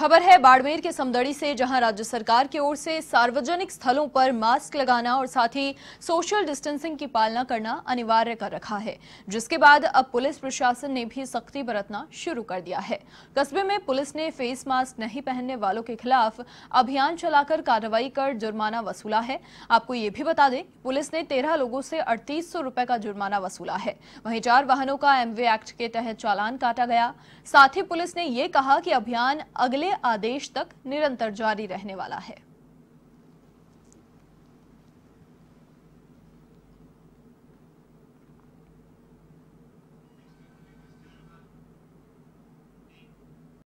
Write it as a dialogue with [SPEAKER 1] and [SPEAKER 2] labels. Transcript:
[SPEAKER 1] खबर है बाड़मेर के समदड़ी से जहां राज्य सरकार की ओर से सार्वजनिक स्थलों पर मास्क लगाना और साथ ही सोशल डिस्टेंसिंग की पालना करना अनिवार्य कर रखा है जिसके बाद अब पुलिस प्रशासन ने भी सख्ती बरतना शुरू कर दिया है कस्बे में पुलिस ने फेस मास्क नहीं पहनने वालों के खिलाफ अभियान चलाकर कार्रवाई कर जुर्माना वसूला है आपको ये भी बता दें पुलिस ने तेरह लोगों से अड़तीस सौ का जुर्माना वसूला है वहीं चार वाहनों का एमवे एक्ट के तहत चालान काटा गया साथ ही पुलिस ने ये कहा कि अभियान अगले आदेश तक निरंतर जारी रहने वाला है